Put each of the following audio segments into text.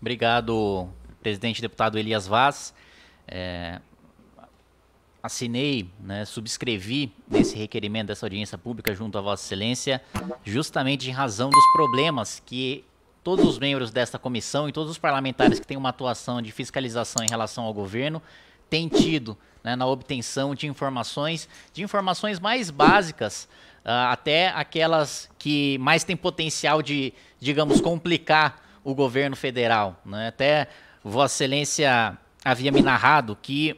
Obrigado, presidente deputado Elias Vaz. É, assinei, né, subscrevi esse requerimento dessa audiência pública junto à Vossa Excelência, justamente em razão dos problemas que todos os membros desta comissão e todos os parlamentares que têm uma atuação de fiscalização em relação ao governo têm tido né, na obtenção de informações, de informações mais básicas, uh, até aquelas que mais têm potencial de, digamos, complicar o governo federal. Né? Até Vossa Excelência havia me narrado que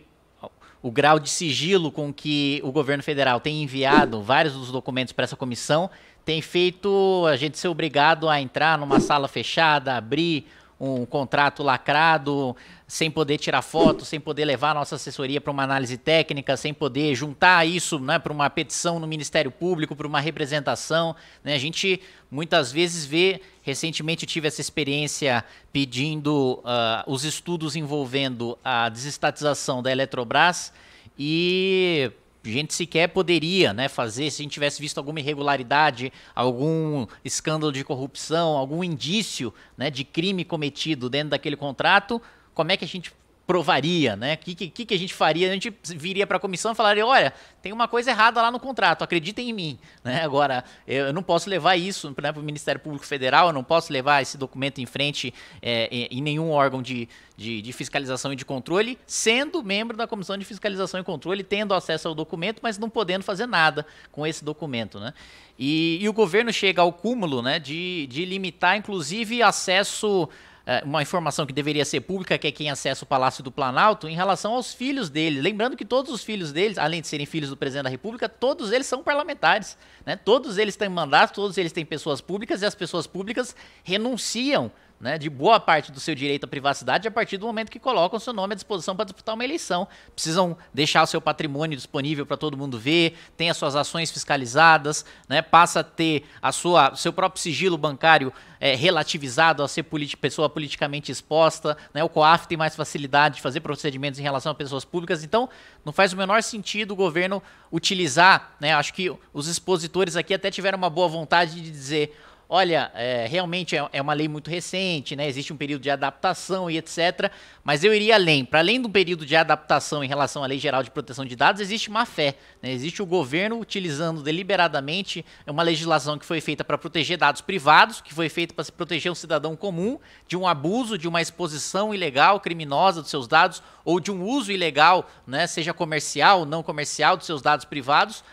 o grau de sigilo com que o governo federal tem enviado vários dos documentos para essa comissão tem feito a gente ser obrigado a entrar numa sala fechada, abrir um contrato lacrado, sem poder tirar foto, sem poder levar a nossa assessoria para uma análise técnica, sem poder juntar isso né, para uma petição no Ministério Público, para uma representação. Né? A gente muitas vezes vê, recentemente tive essa experiência pedindo uh, os estudos envolvendo a desestatização da Eletrobras e gente sequer poderia né, fazer se a gente tivesse visto alguma irregularidade, algum escândalo de corrupção, algum indício né, de crime cometido dentro daquele contrato. Como é que a gente aprovaria, né? O que, que, que a gente faria? A gente viria para a comissão e falaria: olha, tem uma coisa errada lá no contrato, acreditem em mim. Né? Agora, eu não posso levar isso né, para o Ministério Público Federal, eu não posso levar esse documento em frente é, em nenhum órgão de, de, de, fiscalização e de controle, sendo membro da Comissão de Fiscalização e Controle, tendo acesso ao documento, mas não podendo fazer nada com esse documento. Né? E, e o governo chega ao cúmulo né, de, de limitar, inclusive, acesso é, uma informação que deveria ser pública, que é quem acessa o Palácio do Planalto, em relação aos filhos dele. Lembrando que todos os filhos deles, além de serem filhos do presidente da República, todos eles são parlamentares. Né? Todos eles têm mandato, todos eles têm pessoas públicas e as pessoas públicas renunciam né, de boa parte do seu direito à privacidade a partir do momento que colocam seu nome à disposição para disputar uma eleição. Precisam deixar o seu patrimônio disponível para todo mundo ver, tem as suas ações fiscalizadas, né, passa a ter a sua, seu próprio sigilo bancário é, relativizado a ser politi pessoa politicamente exposta. Né, o COAF tem mais facilidade de fazer procedimentos em relação a pessoas públicas. Então, não faz o menor sentido o governo utilizar. Né, acho que os expositores aqui até tiveram uma boa vontade de dizer olha, é, realmente é, é, uma lei muito recente, né? Existe um período de adaptação e etc. Mas eu iria além. Para além do período de adaptação em relação à Lei Geral de Proteção de Dados, existe má fé. Né? Existe o governo utilizando deliberadamente uma legislação que foi feita para proteger dados privados, que foi feita para se proteger um cidadão comum de um abuso, de uma exposição ilegal, criminosa dos seus dados, ou de um uso ilegal, né? seja comercial ou não comercial, dos seus dados privados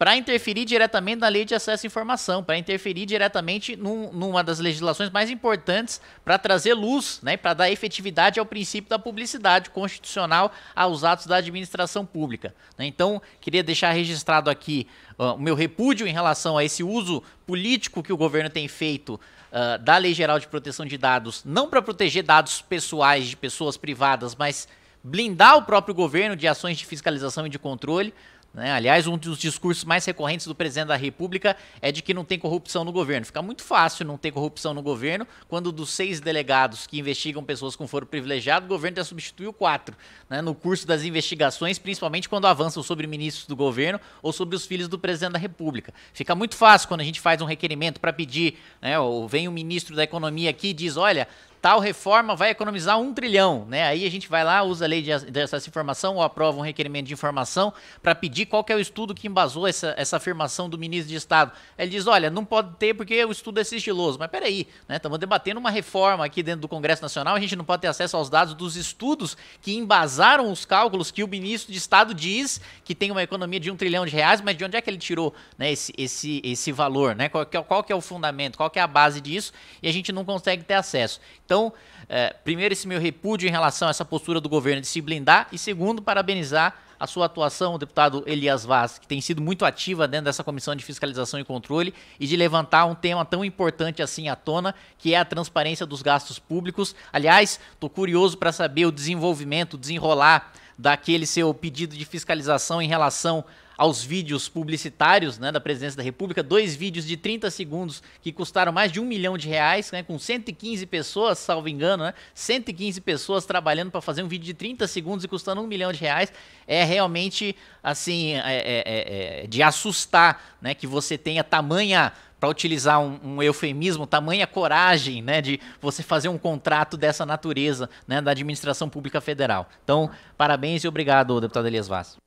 para interferir diretamente na lei de acesso à informação, para interferir diretamente num, numa das legislações mais importantes para trazer luz, né, para dar efetividade ao princípio da publicidade constitucional aos atos da administração pública. Né? Então, queria deixar registrado aqui uh, o meu repúdio em relação a esse uso político que o governo tem feito uh, da Lei Geral de Proteção de Dados, não para proteger dados pessoais de pessoas privadas, mas blindar o próprio governo de ações de fiscalização e de controle. Né? Aliás, um dos discursos mais recorrentes do presidente da República é de que não tem corrupção no governo. Fica muito fácil não ter corrupção no governo quando dos seis delegados que investigam pessoas com foro privilegiado, o governo já substituiu quatro né? no curso das investigações, principalmente quando avançam sobre ministros do governo ou sobre os filhos do presidente da República. Fica muito fácil quando a gente faz um requerimento para pedir, né? ou vem o um ministro da Economia aqui e diz: olha, tal reforma vai economizar um trilhão, né? Aí a gente vai lá, usa a lei de acesso à informação ou aprova um requerimento de informação para pedir qual é o estudo que embasou essa, essa afirmação do ministro de Estado. Ele diz, olha, não pode ter porque o estudo é sigiloso. Mas peraí, né? Estamos debatendo uma reforma aqui dentro do Congresso Nacional, a gente não pode ter acesso aos dados dos estudos que embasaram os cálculos que o ministro de Estado diz que tem uma economia de um trilhão de reais, mas de onde é que ele tirou né, esse, esse, esse valor, né? Qual, é qual que é o fundamento, qual que é a base disso? E a gente não consegue ter acesso. Então, é, primeiro, esse meu repúdio em relação a essa postura do governo de se blindar, e segundo, parabenizar a sua atuação, o deputado Elias Vaz, que tem sido muito ativa dentro dessa comissão de fiscalização e controle e de levantar um tema tão importante assim à tona, que é a transparência dos gastos públicos. Aliás, estou curioso para saber o desenvolvimento, desenrolar daquele seu pedido de fiscalização em relação aos vídeos publicitários né, da presidência da República, dois vídeos de 30 segundos que custaram mais de um milhão de reais, né, com 115 pessoas, salvo engano, né, 115 pessoas trabalhando para fazer um vídeo de 30 segundos e custando um milhão de reais, é realmente assim é, é, é, é de assustar né, que você tenha tamanha para utilizar um, um, eufemismo, tamanha coragem, né, de você fazer um contrato dessa natureza, né, da administração pública federal. Então, parabéns e obrigado, deputado Elias Vaz.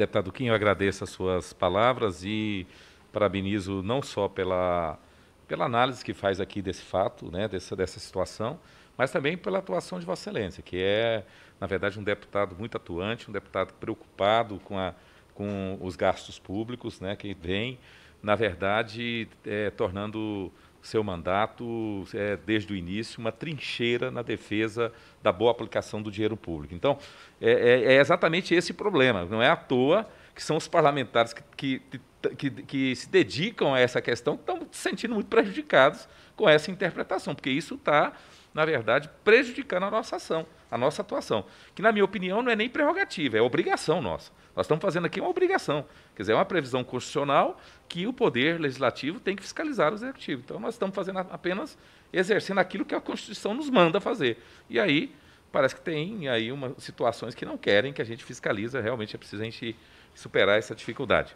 Deputado Kim, eu agradeço as suas palavras e parabenizo não só pela, pela análise que faz aqui desse fato, né, dessa, dessa situação, mas também pela atuação de Vossa Excelência, que é, na verdade, um deputado muito atuante, um deputado preocupado com, a, com os gastos públicos, né, que vem, na verdade, é, tornando seu mandato é, desde o início, uma trincheira na defesa da boa aplicação do dinheiro público. Então, é, é, é exatamente esse problema. Não é à toa que são os parlamentares que, que, que, que se dedicam a essa questão que estão se sentindo muito prejudicados com essa interpretação, porque isso está na verdade, prejudicando a nossa ação, a nossa atuação. Que, na minha opinião, não é nem prerrogativa, é obrigação nossa. Nós estamos fazendo aqui uma obrigação. Quer dizer, é uma previsão constitucional que o poder legislativo tem que fiscalizar o executivo. Então, nós estamos fazendo apenas exercendo aquilo que a Constituição nos manda fazer. E aí, parece que tem aí uma, situações que não querem que a gente fiscalize realmente é preciso a gente superar essa dificuldade.